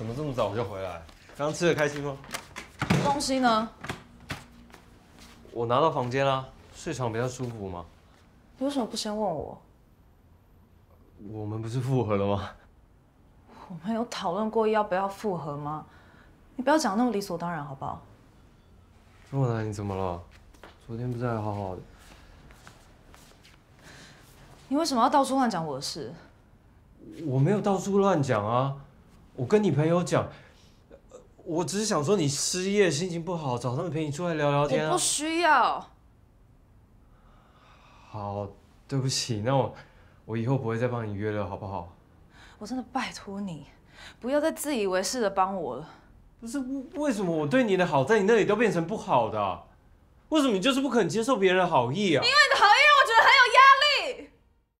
怎么这么早就回来？刚吃的开心吗？东西呢？我拿到房间啦，睡床比较舒服嘛。为什么不先问我？我们不是复合了吗？我们有讨论过要不要复合吗？你不要讲那么理所当然，好不好？若男，你怎么了？昨天不是还好好的。你为什么要到处乱讲我的事？我没有到处乱讲啊。我跟你朋友讲，我只是想说你失业，心情不好，找他们陪你出来聊聊天啊。我不需要。好，对不起，那我我以后不会再帮你约了，好不好？我真的拜托你，不要再自以为是的帮我了。不是为什么我对你的好，在你那里都变成不好的？为什么你就是不肯接受别人的好意啊？因为好意。